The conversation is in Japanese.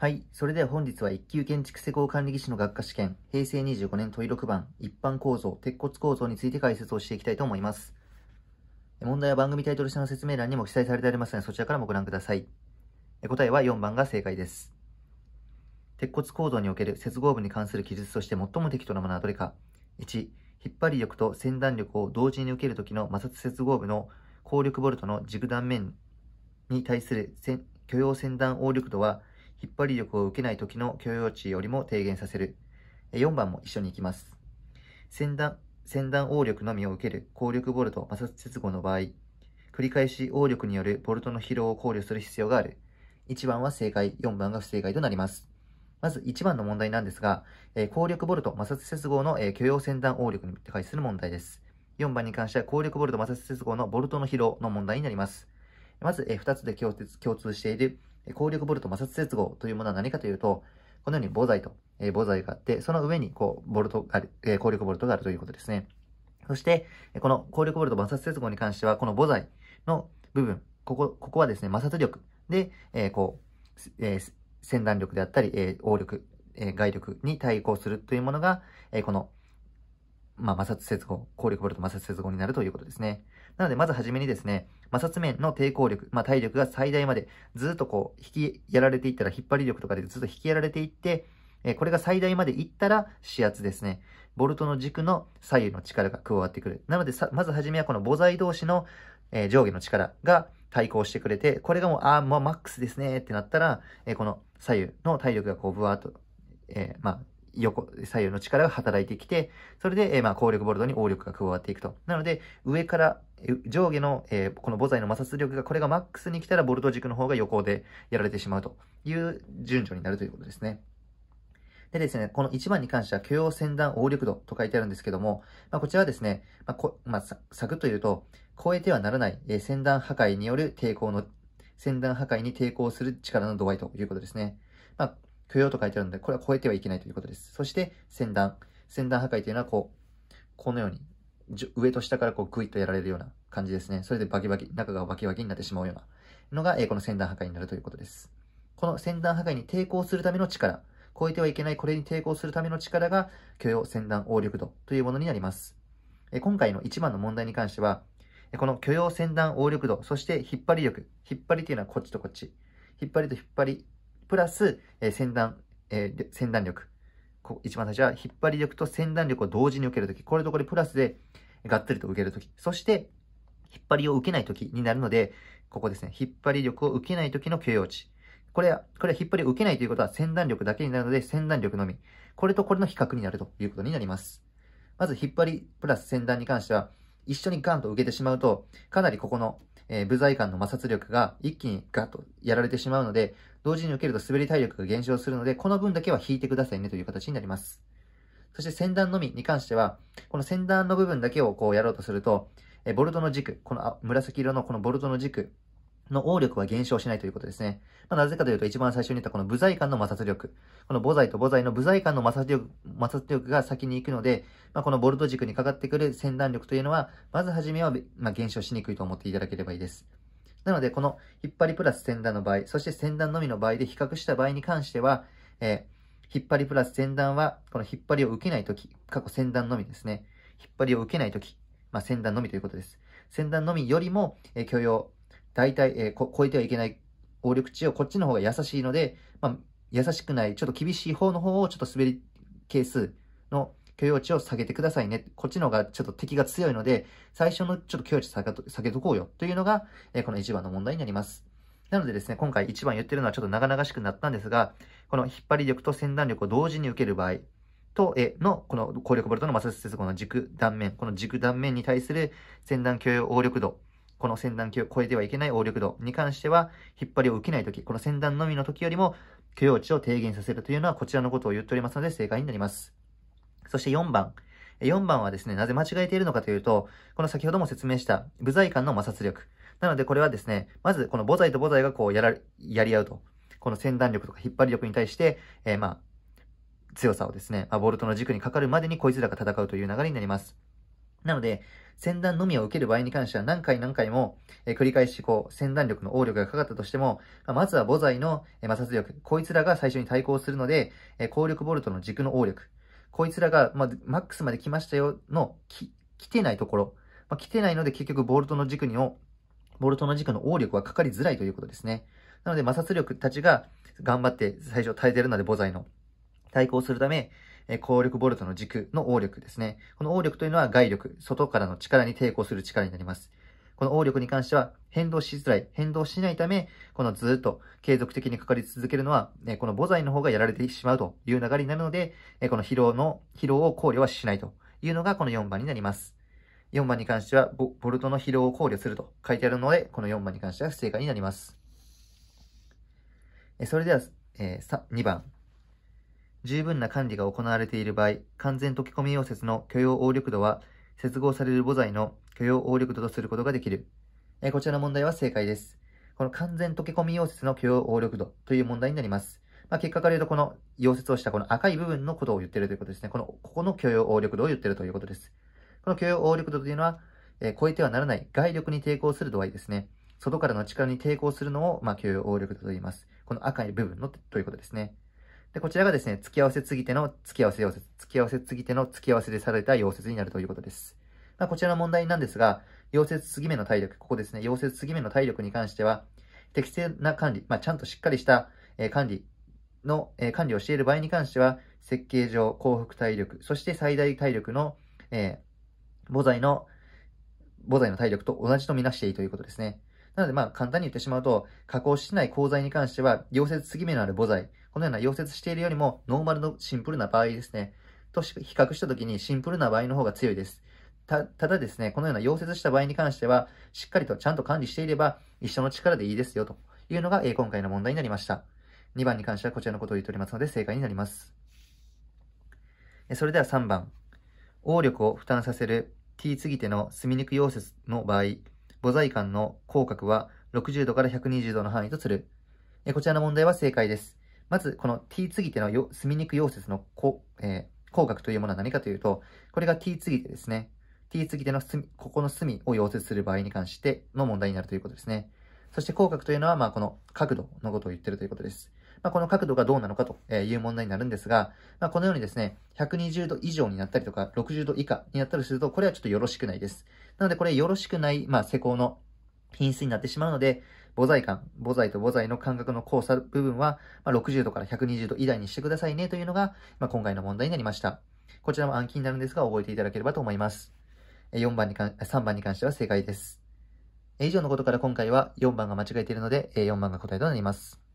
はい。それでは本日は1級建築施工管理技師の学科試験、平成25年問6番、一般構造、鉄骨構造について解説をしていきたいと思います。問題は番組タイトル下の説明欄にも記載されてありますので、そちらからもご覧ください。答えは4番が正解です。鉄骨構造における接合部に関する記述として最も適当なものはどれか。1、引っ張り力と先断力を同時に受けるときの摩擦接合部の効力ボルトの軸断面に対する許容先断応力度は引っ張り力を受けない時の許容値よりも低減させる。4番も一緒に行きます。先端、先端応力のみを受ける効力ボルト摩擦接合の場合、繰り返し応力によるボルトの疲労を考慮する必要がある。1番は正解、4番が不正解となります。まず1番の問題なんですが、え効力ボルト摩擦接合の、え許容先端応力に対する問題です。4番に関しては効力ボルト摩擦接合のボルトの疲労の問題になります。まず、え2つで共通している抗力ボルト摩擦接合というものは何かというと、このように母材と、えー、材があって、その上に、こう、ボルトがある、えー、抗力ボルトがあるということですね。そして、この抗力ボルト摩擦接合に関しては、この母材の部分、ここ、ここはですね、摩擦力で、えー、こう、えー、先断力であったり、えー、応力、えー、外力に対抗するというものが、えー、このまあ、摩擦接合、効力ボルト摩擦接合になるということですね。なので、まずはじめにですね、摩擦面の抵抗力、まあ、体力が最大までずっとこう、引きやられていったら、引っ張り力とかでずっと引きやられていって、えこれが最大までいったら、指圧ですね。ボルトの軸の左右の力が加わってくる。なのでさ、まずはじめはこの母材同士の、え上下の力が対抗してくれて、これがもう、ああ、もうマックスですねってなったら、えこの左右の体力がこう、ぶわーっと、えー、まあ、横、左右の力が働いてきて、それで、えー、まあ、効力ボルトに応力が加わっていくと。なので、上から、上下の、えー、この母材の摩擦力が、これがマックスに来たら、ボルト軸の方が横でやられてしまうという順序になるということですね。でですね、この1番に関しては許容先端応力度と書いてあるんですけども、まあ、こちらはですね、まあこまあ、サクッと言うと、超えてはならない、えー、先端破壊による抵抗の、先端破壊に抵抗する力の度合いということですね。まあ、許容と書いてあるので、これは超えてはいけないということです。そして、先端。先端破壊というのは、こう、このように、上と下からこうグイッとやられるような感じですね。それでバキバキ、中がバキバキになってしまうようなのが、えー、この先端破壊になるということです。この先端破壊に抵抗するための力、超えてはいけないこれに抵抗するための力が許容、先端、応力度というものになります。え今回の一番の問題に関しては、この許容、先端、応力度、そして引っ張り力。引っ張りというのはこっちとこっち。引っ張りと引っ張りプラス、えー、先端、えー、先端力。一番最初は引っ張り力と先端力を同時に受けるとき。これとこれプラスで、がっつりと受けるとき。そして、引っ張りを受けないときになるので、ここですね。引っ張り力を受けないときの許容値。これは、これは引っ張りを受けないということは先端力だけになるので、先端力のみ。これとこれの比較になるということになります。まず、引っ張りプラス先端に関しては、一緒にガンと受けてしまうと、かなりここの、えー、部材間の摩擦力が一気にガッとやられてしまうので、同時に受けると滑り体力が減少するので、この分だけは引いてくださいねという形になります。そして先端のみに関しては、この先端の部分だけをこうやろうとすると、えボルトの軸、この紫色のこのボルトの軸の応力は減少しないということですね。まあ、なぜかというと一番最初に言ったこの部材間の摩擦力。この母材と母材の部材間の摩擦力摩擦力が先に行くので、まあ、このボルト軸にかかってくる先端力というのは、まずはじめは、まあ、減少しにくいと思っていただければいいです。なので、この引っ張りプラス先断の場合、そして先断のみの場合で比較した場合に関しては、えー、引っ張りプラス先断は、この引っ張りを受けないとき、過去先端のみですね。引っ張りを受けないとき、まあ、先端のみということです。先端のみよりも、えー、許容、大体、えー、超えてはいけない応力値をこっちの方が優しいので、まあ、優しくない、ちょっと厳しい方の方をちょっと滑り係数の許容値を下げてくださいね。こっちの方がちょっと敵が強いので、最初のちょっと許容値下げと下げとこうよというのが、えこの1番の問題になります。なのでですね、今回1番言ってるのはちょっと長々しくなったんですが、この引っ張り力と先断力を同時に受ける場合と、えの、この効力ボルトの摩擦接合の軸断面、この軸断面に対する先断許容応力度、この先断を超えてはいけない応力度に関しては、引っ張りを受けないとき、この先断のみのときよりも許容値を低減させるというのはこちらのことを言っておりますので正解になります。そして4番。4番はですね、なぜ間違えているのかというと、この先ほども説明した部材間の摩擦力。なのでこれはですね、まずこの母材と母材がこうやら、やり合うと。この先端力とか引っ張り力に対して、えー、まあ、強さをですね、まあ、ボルトの軸にかかるまでにこいつらが戦うという流れになります。なので、先端のみを受ける場合に関しては何回何回も、えー、繰り返しこう、先端力の応力がかかったとしても、まあ、まずは母材の、え摩擦力、こいつらが最初に対抗するので、えー、効力ボルトの軸の応力、こいつらが、まあ、マックスまで来ましたよの、き、来てないところ。まあ、来てないので結局ボルトの軸にを、ボルトの軸の応力はかかりづらいということですね。なので摩擦力たちが頑張って最初耐えてるので、母材の。対抗するため、え効力ボルトの軸の応力ですね。この応力というのは外力、外からの力に抵抗する力になります。この応力に関しては変動しづらい、変動しないため、このずっと継続的にかかり続けるのは、この母材の方がやられてしまうという流れになるので、この疲労の、疲労を考慮はしないというのがこの4番になります。4番に関してはボ、ボルトの疲労を考慮すると書いてあるので、この4番に関しては不正解になります。それでは、えー、2番。十分な管理が行われている場合、完全溶け込み溶接の許容応力度は接合される母材の許容応力度とすることができる。えこちらの問題は正解です。この完全溶け込み溶接の許容応力度という問題になります。まあ、結果から言うと、この溶接をしたこの赤い部分のことを言っているということですね。この、ここの許容応力度を言っているということです。この許容応力度というのは、えー、超えてはならない外力に抵抗する度合いですね。外からの力に抵抗するのを、まあ、許容応力度と言います。この赤い部分のということですね。で、こちらがですね、付き合わせ継ぎ手の付き合わせ溶接、付き合わせ継ぎ手の付き合わせでされた溶接になるということです。まあ、こちらの問題なんですが、溶接継ぎ目の体力、ここですね、溶接継ぎ目の体力に関しては、適正な管理、まあ、ちゃんとしっかりした、え管理の、え管理をしている場合に関しては、設計上、幸福体力、そして最大体力の、えー、母材の、母材の体力と同じとみなしていいということですね。なので、まあ、簡単に言ってしまうと、加工しない鋼材に関しては、溶接継ぎ目のある母材、このような溶接しているよりも、ノーマルのシンプルな場合ですね、と比較したときにシンプルな場合の方が強いです。た、ただですね、このような溶接した場合に関しては、しっかりとちゃんと管理していれば、一緒の力でいいですよ、というのが、今回の問題になりました。2番に関してはこちらのことを言っておりますので、正解になります。それでは3番。応力を負担させる t 継ぎ手の墨肉溶接の場合、母材間の広角は60度から120度の範囲とする。こちらの問題は正解です。まず、この t 継ぎ手の墨肉溶接のこ、えー、工学というものは何かというと、これが t 継ぎ手ですね。t 継ぎ手の隅、ここの隅を溶接する場合に関しての問題になるということですね。そして工学というのは、まあ、この角度のことを言ってるということです。まあ、この角度がどうなのかという問題になるんですが、まあ、このようにですね、120度以上になったりとか、60度以下になったりすると、これはちょっとよろしくないです。なので、これよろしくない、まあ、施工の品質になってしまうので、母材感、母材と母材の間隔の交差部分は、ま60度から120度以内にしてくださいねというのが、ま今回の問題になりました。こちらも暗記になるんですが、覚えていただければと思います。4番に関、3番に関しては正解です。以上のことから今回は4番が間違えているので、4番が答えとなります。